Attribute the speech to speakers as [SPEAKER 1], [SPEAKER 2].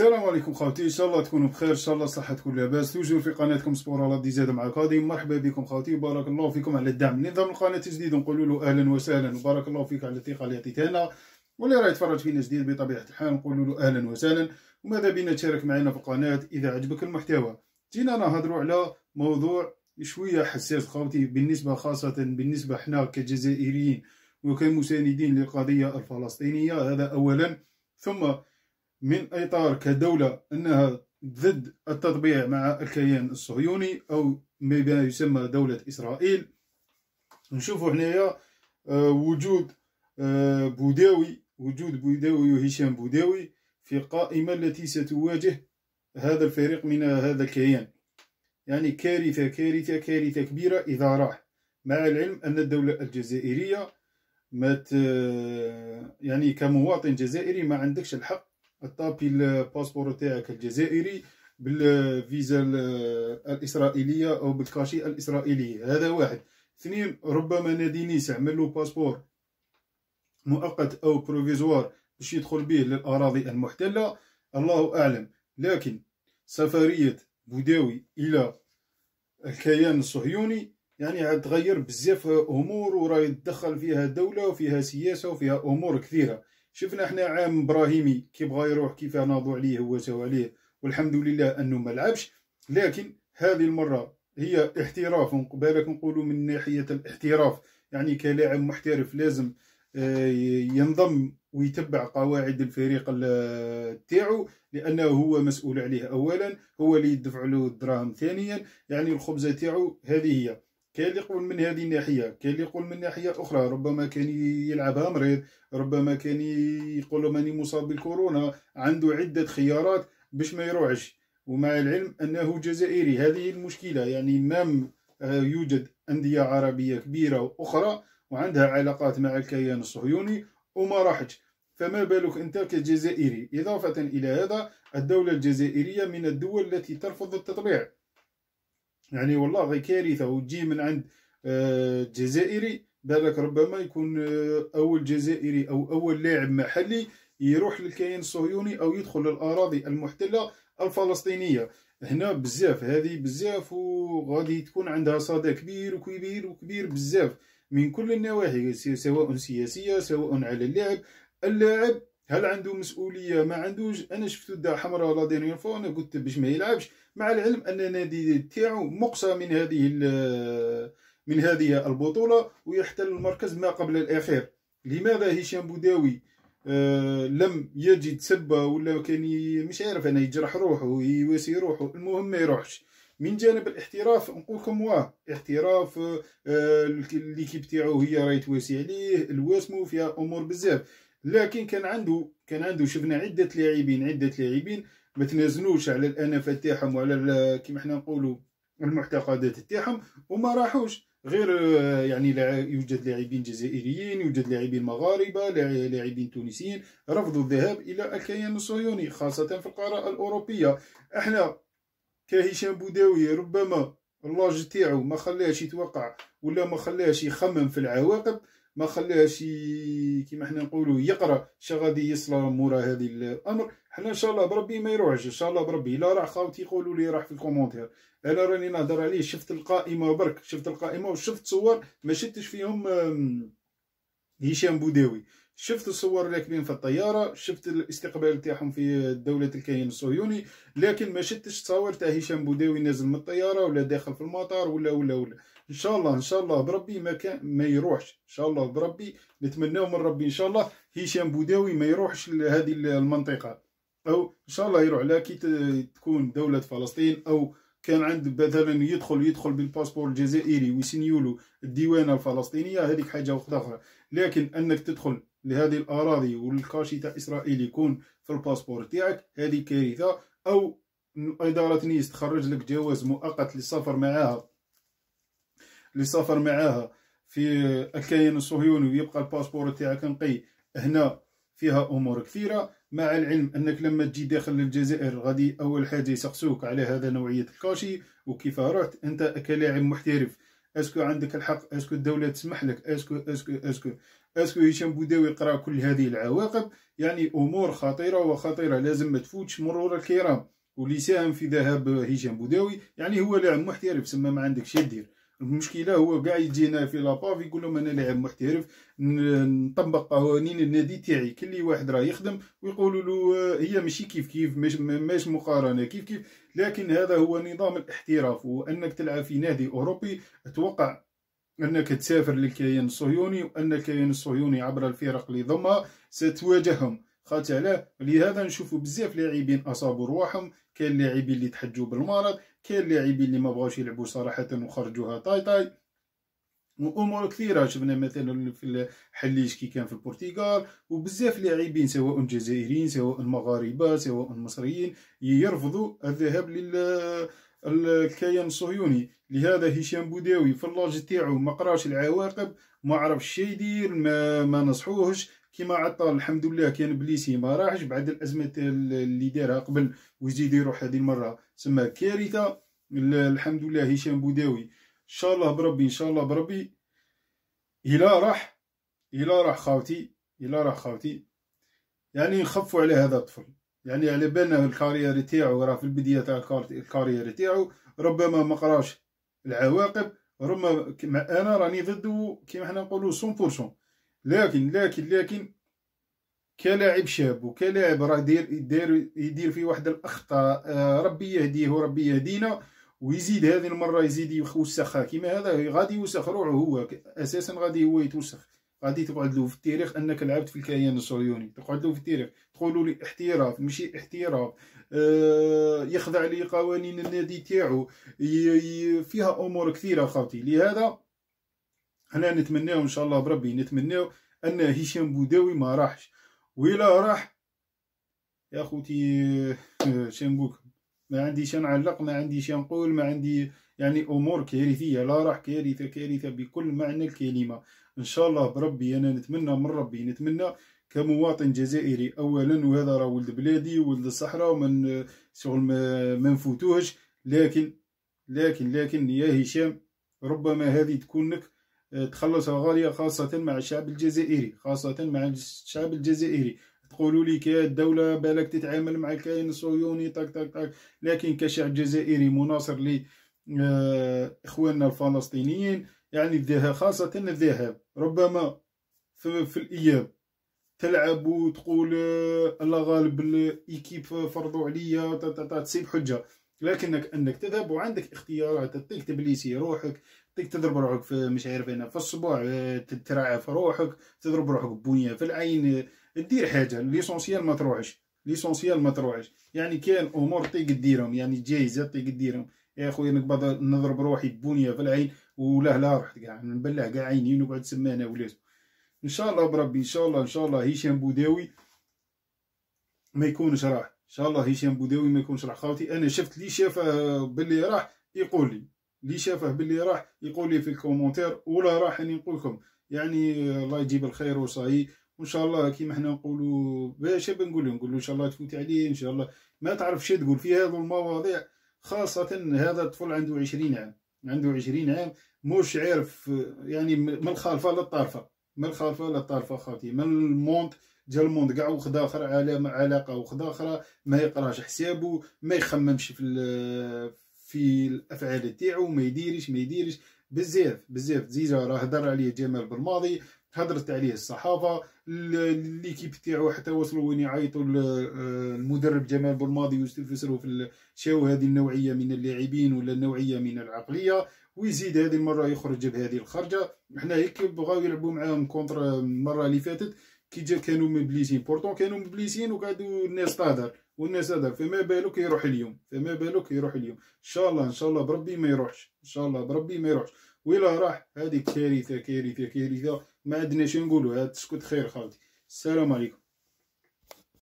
[SPEAKER 1] السلام عليكم خوتي ان شاء الله تكونوا بخير ان شاء الله صحتكم لاباس توجور في قناتكم سبور على دي زاد مع هادي مرحبا بكم خوتي بارك الله فيكم على الدعم نظام القناه جديد نقول له اهلا وسهلا وبارك الله فيك على الثقه اللي عطيتنا واللي راه يتفرج فينا جديد بطبيعه الحال نقول له اهلا وسهلا وماذا بينا تشارك معنا في القناه اذا عجبك المحتوى جينا نهضروا على موضوع شويه حساس خوتي بالنسبه خاصه بالنسبه حنا كجزائريين وكمساندين للقضيه الفلسطينيه هذا اولا ثم من إطار كدولة أنها ضد التطبيع مع الكيان الصهيوني أو ما يسمى دولة إسرائيل نشوفوا هنا آه، وجود آه، بوداوي وجود بوداوي وهشام بوداوي في القائمة التي ستواجه هذا الفريق من هذا الكيان يعني كارثة كارثة كارثة كبيرة إذا راح مع العلم أن الدولة الجزائرية مت آه، يعني كمواطن جزائري ما عندكش الحق تطابي الباسبور تاعك الجزائري بالفيزا الاسرائيليه او بالكاشي الاسرائيلي هذا واحد اثنين ربما نادي نيس عمل له باسبور مؤقت او بروفيزوار باش يدخل به للاراضي المحتله الله اعلم لكن سفريه بوداوي الى الكيان الصهيوني يعني عاد تغير بزاف امور وراي تدخل فيها دوله وفيها سياسه وفيها امور كثيره شفنا احنا عام ابراهيمي كيبغى يروح كيف ناضوا عليه هوسوا عليه والحمد لله انه ما لعبش لكن هذه المره هي احتراف بالك نقولوا من ناحيه الاحتراف يعني كلاعب محترف لازم آه، ينضم ويتبع قواعد الفريق تاعو لانه هو مسؤول عليه اولا هو اللي يدفع له الدراهم ثانيا يعني الخبزه تاعو هذه هي كاين اللي يقول من هذه الناحيه كاين اللي يقول من ناحيه اخرى ربما كان يلعبها مريض ربما كان يقول له ماني مصاب بالكورونا عنده عده خيارات باش ما يروحش ومع العلم انه جزائري هذه المشكله يعني مام آه، يوجد انديه عربيه كبيره واخرى وعندها علاقات مع الكيان الصهيوني وما راحتش فما بالك انت كجزائري اضافه الى هذا الدوله الجزائريه من الدول التي ترفض التطبيع يعني والله غير كارثه وتجي من عند آه، جزائري بالك ربما يكون آه، اول جزائري او اول لاعب محلي يروح للكيان الصهيوني او يدخل للاراضي المحتله الفلسطينيه هنا بزاف هذه بزاف وغادي تكون عندها صدى كبير وكبير وكبير بزاف من كل النواحي سواء سياسيه سواء على اللعب اللاعب هل عنده مسؤوليه ما عندوش انا شفتو دا حمراء لا دينيير انا قلت باش ما يلعبش مع العلم ان النادي تاعو مقصى من هذه من هذه البطوله ويحتل المركز ما قبل الاخير لماذا هشام بوداوي آه لم يجد سبه ولا كان مش عارف انا يجرح روحه يواسي روحه المهم ما يروحش من جانب الاحتراف نقول لكم واه احتراف آه ليكيب تاعو هي راهي تواسي عليه الواسمو فيها امور بزاف لكن كان عنده كان عنده شفنا عده لاعبين عده لاعبين ما تنازلوش على الانف تاعهم وعلى كيما حنا نقولوا المعتقدات تاعهم وما راحوش غير آه، يعني يوجد لاعبين جزائريين يوجد لاعبين مغاربه لاعبين تونسيين رفضوا الذهاب الى الكيان الصهيوني خاصه في القاره الاوروبيه احنا كهشام بوداوي ربما اللاج تاعو ما خلاش يتوقع ولا ما خلاش يخمم في العواقب ما خلاش كيما حنا نقولوا يقرا شغادي يصل مورا هذه الامر حنا ان شاء الله بربي ما يروحش ان شاء الله بربي لا راح خاوتي يقولوا لي راح في الكومونتير انا راني نهضر عليه شفت القائمه برك شفت القائمه وشفت صور ما شفتش فيهم هشام بوداوي شفت الصور راكبين في الطياره شفت الاستقبال تاعهم في دوله الكيان الصهيوني لكن ما شفتش تصاور تاع هشام بوداوي نازل من الطياره ولا داخل في المطار ولا ولا ولا ان شاء الله ان شاء الله بربي ما كان ما يروحش ان شاء الله بربي نتمناو من ربي ان شاء الله هشام بوداوي ما يروحش لهذه المنطقه او ان شاء الله يروح لها كي تكون دوله فلسطين او كان عند مثلا يدخل يدخل بالباسبور الجزائري ويسنيولو الديوانه الفلسطينيه هذيك حاجه واحده اخرى لكن انك تدخل لهذه الاراضي والكاشي تاع اسرائيل يكون في الباسبور تاعك هذه كارثه او اداره نيس تخرج لك جواز مؤقت للسفر معاها للسفر معاها في الكيان الصهيوني ويبقى الباسبور تاعك نقي هنا فيها امور كثيره مع العلم انك لما تجي داخل الجزائر غادي اول حاجه يسقسوك على هذا نوعيه الكاشي وكيف رحت انت كلاعب محترف اسكو عندك الحق اسكو الدوله تسمح لك اسكو اسكو اسكو اسكو هشام بوداوي قرا كل هذه العواقب يعني امور خطيره وخطيره لازم ما تفوتش مرور الكرام واللي ساهم في ذهاب هشام بوداوي يعني هو لاعب محترف سما ما عندك شي دير المشكله هو كاع يجينا في لاباف يقول لهم انا لاعب محترف نطبق قوانين النادي تاعي كل واحد راه يخدم ويقولوا له آه، هي ماشي كيف كيف مش, مقارنه كيف كيف لكن هذا هو نظام الاحتراف وانك تلعب في نادي اوروبي اتوقع انك تسافر للكيان الصهيوني وان الكيان الصهيوني عبر الفرق اللي ضمها ستواجههم خاطر علاه لهذا نشوفوا بزاف لاعبين اصابوا رواحهم كاين لاعبين اللي تحجوا بالمرض كاين لاعبين اللي ما بغاوش يلعبوا صراحه وخرجوها طاي طاي وامور كثيره شفنا مثلا في الحليج كي كان في البرتغال وبزاف لاعبين سواء جزائريين سواء مغاربه سواء مصريين يرفضوا الذهاب لل الكيان الصهيوني لهذا هشام بوداوي في اللاج تاعو ما قراش العواقب ما عرفش شي يدير ما, ما نصحوهش كيما عطال الحمد لله كان بليسي ما راحش بعد الازمه اللي دارها قبل ويزيد يروح هذه المره سما كارثه الحمد لله هشام بوداوي ان شاء الله بربي ان شاء الله بربي الى راح الى راح خاوتي الى راح خاوتي يعني نخفوا على هذا الطفل يعني على بالنا الكارير تاعو راه في البدايه تاع الكارير تاعو ربما ما قراش العواقب ربما انا راني ضده كيما حنا نقولوا 100% لكن لكن لكن كلاعب شاب وكلاعب راه داير داير يدير فيه واحد الاخطاء آه، ربي يهديه وربي يهدينا ويزيد هذه المره يزيد يوسخها كيما هذا غادي يوسخ روحه هو اساسا غادي هو يتوسخ غادي تقعد له في التاريخ انك لعبت في الكيان الصهيوني تقعد له في التاريخ تقولوا لي احتراف ماشي احتراف آه، يخضع لقوانين النادي تاعو فيها امور كثيره خاطي لهذا انا نتمناو ان شاء الله بربي نتمناو ان هشام بوداوي ما راحش ولا راح يا خوتي بوك آه، ما عنديش نعلق ما عنديش نقول ما عندي يعني امور كارثيه لا راح كارثه كارثه بكل معنى الكلمه ان شاء الله بربي انا نتمنى من ربي نتمنى كمواطن جزائري اولا وهذا راه ولد بلادي ولد الصحراء ومن شغل ما نفوتوهش لكن لكن لكن يا هشام ربما هذه تكون لك تخلصها غالية خاصة مع الشعب الجزائري خاصة مع الشعب الجزائري تقولوا لي كي الدولة بالك تتعامل مع الكائن الصهيوني طق طق طق لكن كشعب جزائري مناصر آه، إخواننا الفلسطينيين يعني الذهاب خاصة الذهاب ربما في, في الإياب تلعب وتقول آه، الله غالب الإيكيب فرضوا عليا تسيب حجة لكنك أنك تذهب وعندك اختيارات تكتب تبليسي روحك بدك تضرب روحك في مش عارف انا في الصباع آه، تترعى في روحك تضرب روحك ببنيه في العين آه، دير حاجه ليسونسيال ما تروحش ليسونسيال ما تروحش يعني كان امور طيق ديرهم يعني جايزه طيق ديرهم يا خويا نقبض نضرب روحي ببنيه في العين ولا لا رحت كاع يعني نبلع كاع عيني ونقعد سمانه ولازم ان شاء الله بربي ان شاء الله ان شاء الله هشام بوداوي ما يكونش راح ان شاء الله هشام بوداوي ما يكونش راح خاوتي انا شفت لي شاف آه، باللي راح يقول لي اللي شافه باللي راح يقول لي في الكومنتير ولا راح اني نقول لكم يعني الله يجيب الخير وصاي وان شاء الله كيما حنا نقولوا باش بنقول نقول ان شاء الله تفوت عليه ان شاء الله ما تعرف شي تقول في هذو المواضيع خاصه هذا الطفل عنده 20 عام عنده 20 عام مش عارف يعني من الخالفه للطرفه من الخالفه للطرفه خاطي من المونت جا المونت كاع وخدا اخر علاقه وخدا اخرى ما يقراش حسابه ما يخممش في في الافعال تاعو ما يديرش ما يديرش بزاف بزاف زيزا راه هضر عليه جمال بالماضي هضرت عليه الصحافه ليكيب تاعو حتى وصلوا وين يعيطوا آه، المدرب جمال بالماضي ويستفسروا في شاو هذه النوعيه من اللاعبين ولا النوعيه من العقليه ويزيد هذه المره يخرج بهذه الخرجه حنا هيك بغاو يلعبوا معاهم كونتر المره اللي فاتت كي جا كانوا مبليسين بورتون كانوا مبليسين وقعدوا الناس تهدر والناس هذا فما بالك يروح اليوم فما بالك يروح اليوم ان شاء الله ان شاء الله بربي ما يروحش ان شاء الله بربي ما يروحش ولا راح هذه كارثه كارثه كارثه ما عندناش نقولوا تسكت خير خالتي السلام عليكم